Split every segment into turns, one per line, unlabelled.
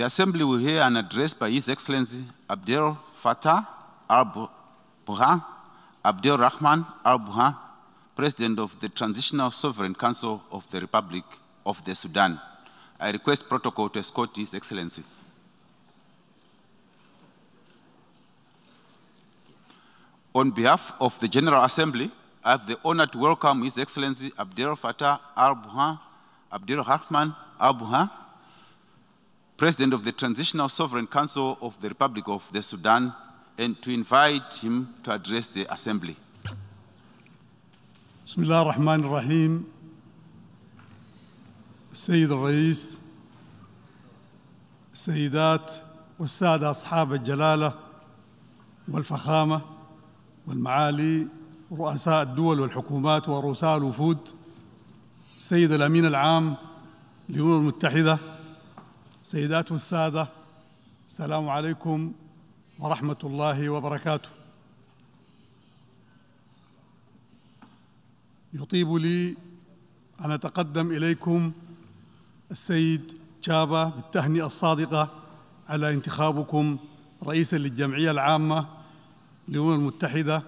The Assembly will hear an address by His Excellency Abdel Fattah al-Burhan, Abdel Rahman al-Burhan, President of the Transitional Sovereign Council of the Republic of the Sudan. I request protocol to escort His Excellency. On behalf of the General Assembly, I have the honor to welcome His Excellency Abdel Fattah al-Burhan, Abdel Rahman al-Burhan, President of the Transitional Sovereign Council of the Republic of the Sudan, and to invite him to address the Assembly. بسم الله الرحمن الرحيم السيد الرئيس السيدات والسادة أصحاب الجلالة والفخامة والمعالي رؤساء الدول والحكومات ورسال وفود السيد الأمين العام للأمم المتحدة سيدات السادة السلام عليكم ورحمة الله وبركاته يطيب لي أن أتقدم إليكم السيد جابا بالتهنئة الصادقة على انتخابكم رئيسا للجمعية العامة للأمم المتحدة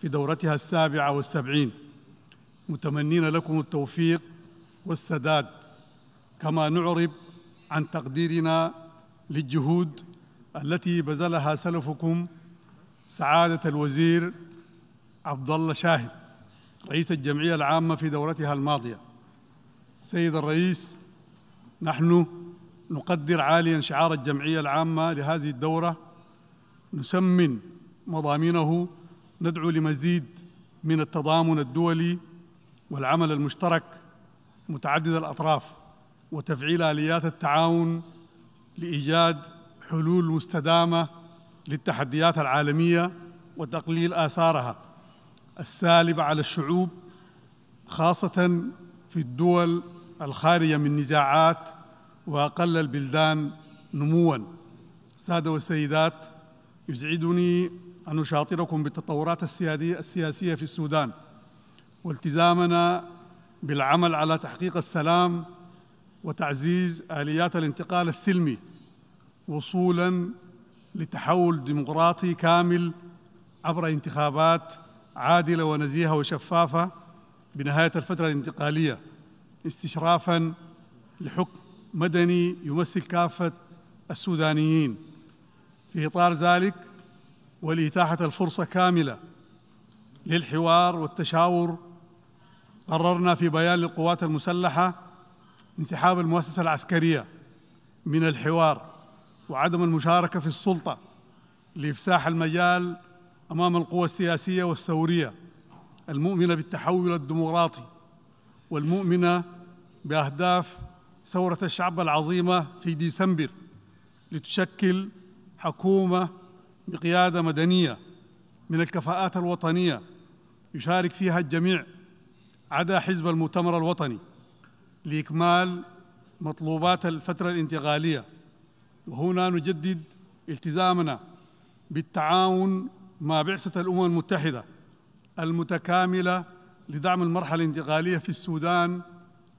في دورتها السابعة والسبعين متمنين لكم التوفيق والسداد كما نعرب عن تقديرنا للجهود التي بذلها سلفكم سعادة الوزير عبد الله شاهد رئيس الجمعية العامة في دورتها الماضية سيد الرئيس نحن نقدر عاليا شعار الجمعية العامة لهذه الدورة نسمن مضامينه ندعو لمزيد من التضامن الدولي والعمل المشترك متعدد الأطراف وتفعيل اليات التعاون لايجاد حلول مستدامه للتحديات العالميه وتقليل اثارها السالبه على الشعوب خاصه في الدول الخارجة من نزاعات واقل البلدان نموا ساده والسيدات يسعدني ان اشاطركم بالتطورات السياسيه في السودان والتزامنا بالعمل على تحقيق السلام وتعزيز اليات الانتقال السلمي وصولا لتحول ديمقراطي كامل عبر انتخابات عادله ونزيهه وشفافه بنهايه الفتره الانتقاليه استشرافا لحكم مدني يمثل كافه السودانيين في اطار ذلك ولاتاحه الفرصه كامله للحوار والتشاور قررنا في بيان للقوات المسلحه انسحاب المؤسسة العسكرية من الحوار وعدم المشاركة في السلطة لإفساح المجال أمام القوى السياسية والثورية المؤمنة بالتحول الديمقراطي والمؤمنة بأهداف ثورة الشعب العظيمة في ديسمبر لتشكل حكومة بقيادة مدنية من الكفاءات الوطنية يشارك فيها الجميع عدا حزب المؤتمر الوطني لإكمال مطلوبات الفترة الانتقالية وهنا نجدد التزامنا بالتعاون مع بعثة الأمم المتحدة المتكاملة لدعم المرحلة الانتقالية في السودان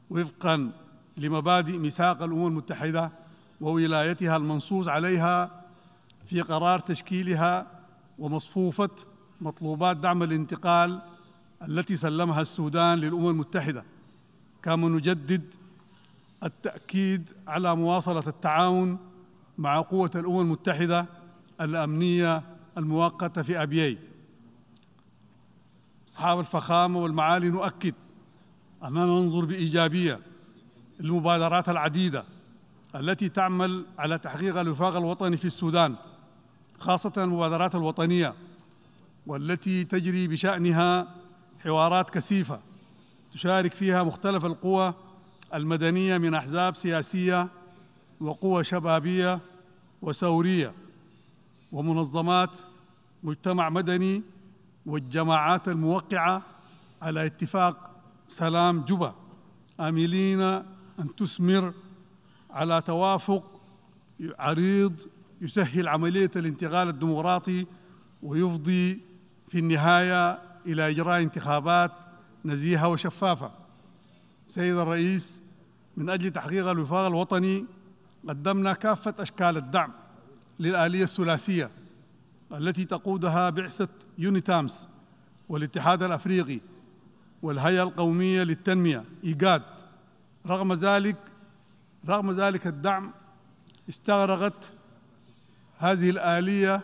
وفقا لمبادئ ميثاق الأمم المتحدة وولايتها المنصوص عليها في قرار تشكيلها ومصفوفة مطلوبات دعم الانتقال التي سلمها السودان للأمم المتحدة كما نجدد التأكيد على مواصلة التعاون مع قوة الأمم المتحدة الأمنية المؤقتة في أبيي أصحاب الفخامة والمعالي نؤكد أننا ننظر بإيجابية للمبادرات العديدة التي تعمل على تحقيق الوفاق الوطني في السودان خاصة المبادرات الوطنية والتي تجري بشأنها حوارات كثيفة تشارك فيها مختلف القوى المدنيه من احزاب سياسيه وقوى شبابيه وثوريه ومنظمات مجتمع مدني والجماعات الموقعه على اتفاق سلام جوبا آملين أن تثمر على توافق عريض يسهل عملية الانتقال الديمقراطي ويفضي في النهاية إلى إجراء انتخابات نزيهة وشفافة سيد الرئيس من أجل تحقيق الوفاق الوطني قدمنا كافة أشكال الدعم للآلية الثلاثية التي تقودها بعثة يونيتامس والاتحاد الأفريقي والهيئة القومية للتنمية إيجاد رغم ذلك رغم ذلك الدعم استغرقت هذه الآلية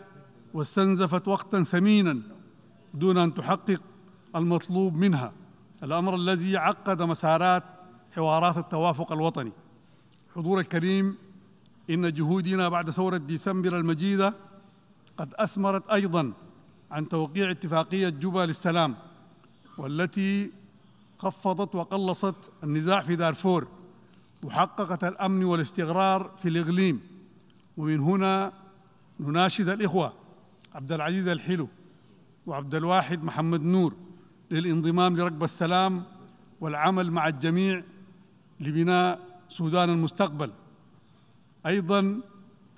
واستنزفت وقتا ثمينا دون أن تحقق المطلوب منها الأمر الذي عقد مسارات حوارات التوافق الوطني حضور الكريم إن جهودنا بعد ثورة ديسمبر المجيدة قد أثمرت أيضا عن توقيع اتفاقية جوبا للسلام والتي خفضت وقلصت النزاع في دارفور وحققت الأمن والاستقرار في الإقليم ومن هنا نناشد الإخوة عبد العزيز الحلو وعبد الواحد محمد نور للانضمام لركب السلام والعمل مع الجميع لبناء سودان المستقبل أيضا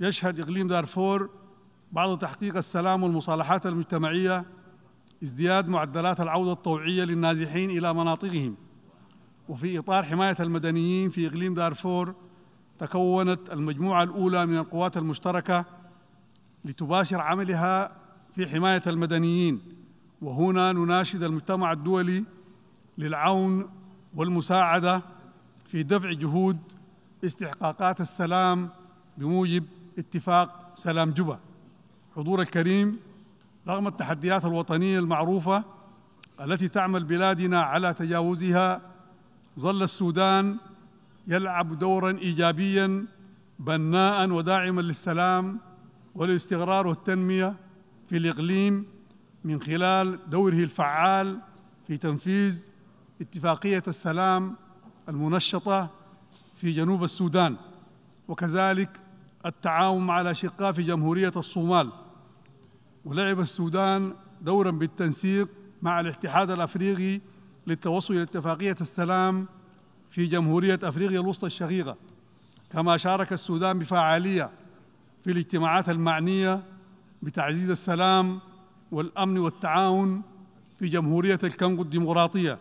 يشهد إقليم دارفور بعد تحقيق السلام والمصالحات المجتمعية ازدياد معدلات العودة الطوعية للنازحين إلى مناطقهم وفي إطار حماية المدنيين في إقليم دارفور تكونت المجموعة الأولى من القوات المشتركة لتباشر عملها في حماية المدنيين وهنا نناشد المجتمع الدولي للعون والمساعدة في دفع جهود استحقاقات السلام بموجب اتفاق سلام جوبا حضور الكريم رغم التحديات الوطنية المعروفة التي تعمل بلادنا على تجاوزها ظل السودان يلعب دورا إيجابيا بناء وداعما للسلام والاستقرار والتنمية في الإقليم من خلال دوره الفعال في تنفيذ اتفاقية السلام المنشطة في جنوب السودان وكذلك التعاون مع الأشقاء في جمهورية الصومال ولعب السودان دورا بالتنسيق مع الاتحاد الأفريقي للتوصل إلى اتفاقية السلام في جمهورية أفريقيا الوسطى الشقيقة كما شارك السودان بفعالية في الاجتماعات المعنية بتعزيز السلام والأمن والتعاون في جمهورية الكونغو الديمقراطية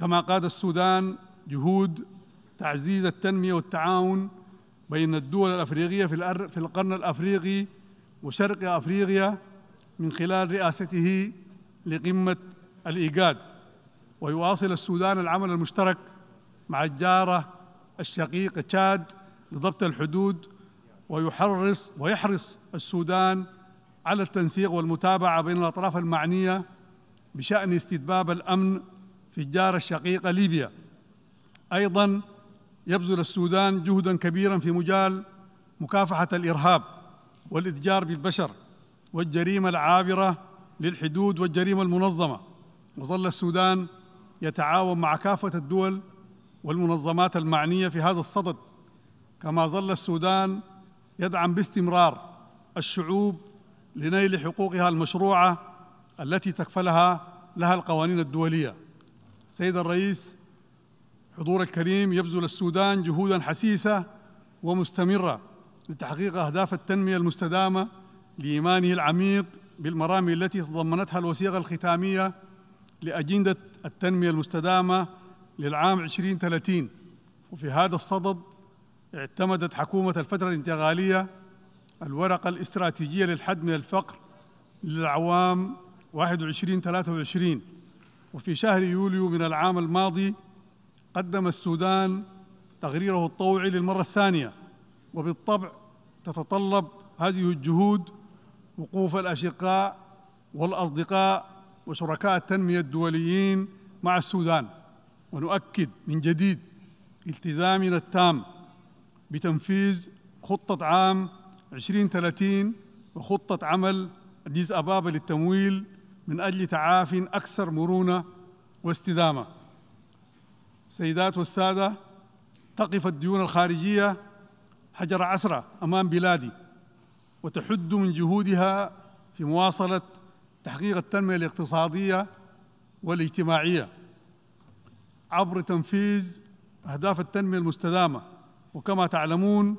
كما قاد السودان جهود تعزيز التنمية والتعاون بين الدول الأفريقية في, في القرن الأفريقي وشرق أفريقيا من خلال رئاسته لقمة الإيجاد ويواصل السودان العمل المشترك مع الجارة الشقيقة تشاد لضبط الحدود ويحرص ويحرص السودان على التنسيق والمتابعة بين الأطراف المعنية بشأن استتباب الأمن في الجارة الشقيقة ليبيا أيضا يبذل السودان جهدا كبيرا في مجال مكافحة الإرهاب والإتجار بالبشر والجريمة العابرة للحدود والجريمة المنظمة وظل السودان يتعاون مع كافة الدول والمنظمات المعنية في هذا الصدد كما ظل السودان يدعم باستمرار الشعوب لنيل حقوقها المشروعه التي تكفلها لها القوانين الدوليه سيد الرئيس حضور الكريم يبذل السودان جهودا حسيسه ومستمره لتحقيق اهداف التنميه المستدامه لايمانه العميق بالمرامي التي تضمنتها الوثيقه الختاميه لاجنده التنميه المستدامه للعام 2030 وفي هذا الصدد اعتمدت حكومه الفتره الانتقاليه الورقة الاستراتيجية للحد من الفقر للعوام 21 23 وفي شهر يوليو من العام الماضي قدم السودان تقريره الطوعي للمرة الثانية وبالطبع تتطلب هذه الجهود وقوف الأشقاء والأصدقاء وشركاء التنمية الدوليين مع السودان ونؤكد من جديد التزامنا التام بتنفيذ خطة عام 2030 وخطة عمل أديس أبابا للتمويل من أجل تعاف أكثر مرونة واستدامة سيدات والسادة تقف الديون الخارجية حجر عسرة أمام بلادي وتحد من جهودها في مواصلة تحقيق التنمية الاقتصادية والاجتماعية عبر تنفيذ أهداف التنمية المستدامة وكما تعلمون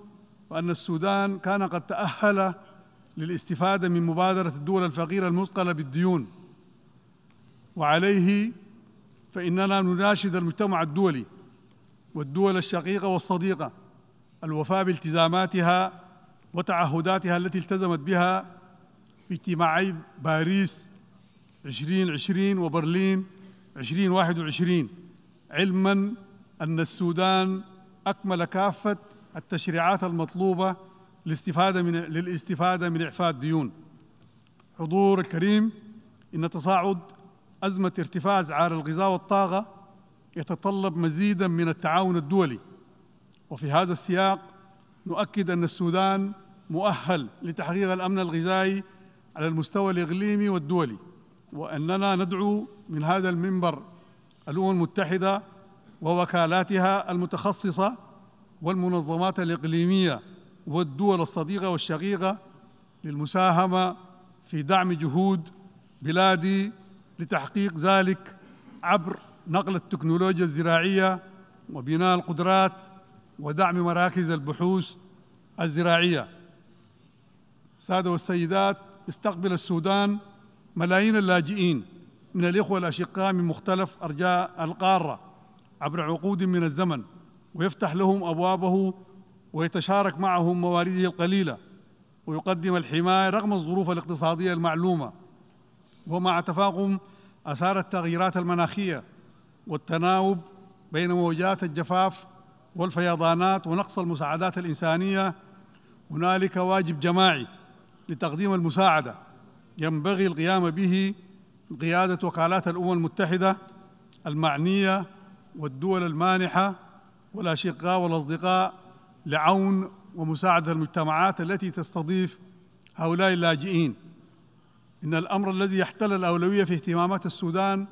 وأن السودان كان قد تأهل للاستفادة من مبادرة الدول الفقيرة المثقلة بالديون وعليه فإننا نناشد المجتمع الدولي والدول الشقيقة والصديقة الوفاء بالتزاماتها وتعهداتها التي التزمت بها في اجتماعي باريس 2020 وبرلين 2021 علما أن السودان أكمل كافة التشريعات المطلوبة للاستفادة من للاستفادة من إعفاء الديون حضور الكريم إن تصاعد أزمة ارتفاع أسعار الغذاء والطاقة يتطلب مزيدا من التعاون الدولي وفي هذا السياق نؤكد أن السودان مؤهل لتحقيق الأمن الغذائي على المستوى الإقليمي والدولي وأننا ندعو من هذا المنبر الأمم المتحدة ووكالاتها المتخصصة والمنظمات الإقليمية والدول الصديقة والشقيقة للمساهمة في دعم جهود بلادي لتحقيق ذلك عبر نقل التكنولوجيا الزراعية وبناء القدرات ودعم مراكز البحوث الزراعية سادة والسيدات استقبل السودان ملايين اللاجئين من الإخوة الأشقاء من مختلف أرجاء القارة عبر عقود من الزمن ويفتح لهم أبوابه ويتشارك معهم موارده القليلة ويقدم الحماية رغم الظروف الاقتصادية المعلومة ومع تفاقم آثار التغييرات المناخية والتناوب بين موجات الجفاف والفيضانات ونقص المساعدات الإنسانية هنالك واجب جماعي لتقديم المساعدة ينبغي القيام به قيادة وكالات الأمم المتحدة المعنية والدول المانحة والأشقاء والأصدقاء لعون ومساعدة المجتمعات التي تستضيف هؤلاء اللاجئين إن الأمر الذي يحتل الأولوية في اهتمامات السودان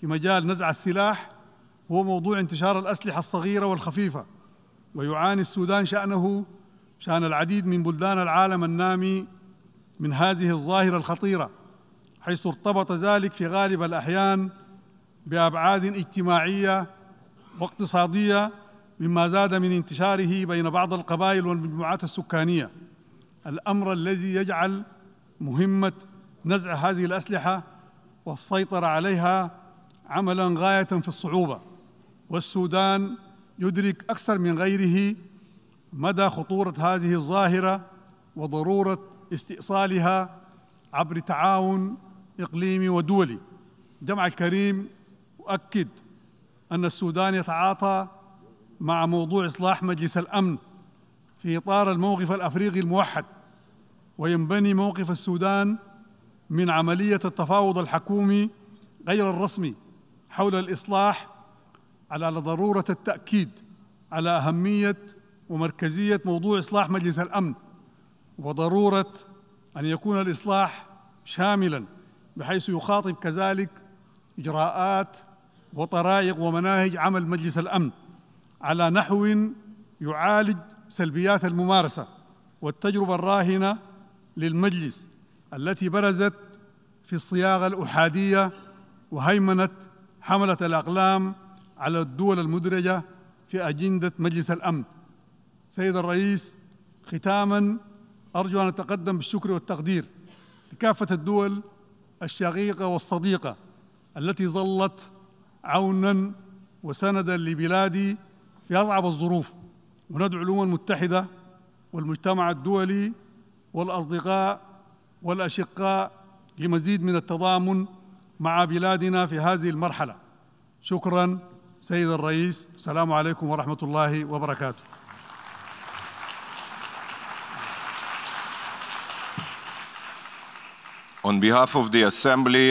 في مجال نزع السلاح هو موضوع انتشار الأسلحة الصغيرة والخفيفة ويعاني السودان شأنه شأن العديد من بلدان العالم النامي من هذه الظاهرة الخطيرة حيث ارتبط ذلك في غالب الأحيان بأبعاد اجتماعية واقتصادية مما زاد من انتشاره بين بعض القبائل والمجموعات السكانيه الامر الذي يجعل مهمه نزع هذه الاسلحه والسيطره عليها عملا غايه في الصعوبه والسودان يدرك اكثر من غيره مدى خطوره هذه الظاهره وضروره استئصالها عبر تعاون اقليمي ودولي جمع الكريم اؤكد ان السودان يتعاطى مع موضوع إصلاح مجلس الأمن في إطار الموقف الأفريقي الموحد وينبني موقف السودان من عملية التفاوض الحكومي غير الرسمي حول الإصلاح على ضرورة التأكيد على أهمية ومركزية موضوع إصلاح مجلس الأمن وضرورة أن يكون الإصلاح شاملا بحيث يخاطب كذلك إجراءات وطرائق ومناهج عمل مجلس الأمن على نحو يعالج سلبيات الممارسه والتجربه الراهنه للمجلس التي برزت في الصياغه الاحاديه وهيمنت حمله الاقلام على الدول المدرجه في اجنده مجلس الامن سيد الرئيس ختاما ارجو ان اتقدم بالشكر والتقدير لكافه الدول الشقيقه والصديقه التي ظلت عونا وسندا لبلادي في أصعب الظروف وندعو الأمم المتحدة والمجتمع الدولي والأصدقاء والأشقاء لمزيد من التضامن مع بلادنا في هذه المرحلة شكرا سيد الرئيس السلام عليكم ورحمة الله وبركاته On behalf of the Assembly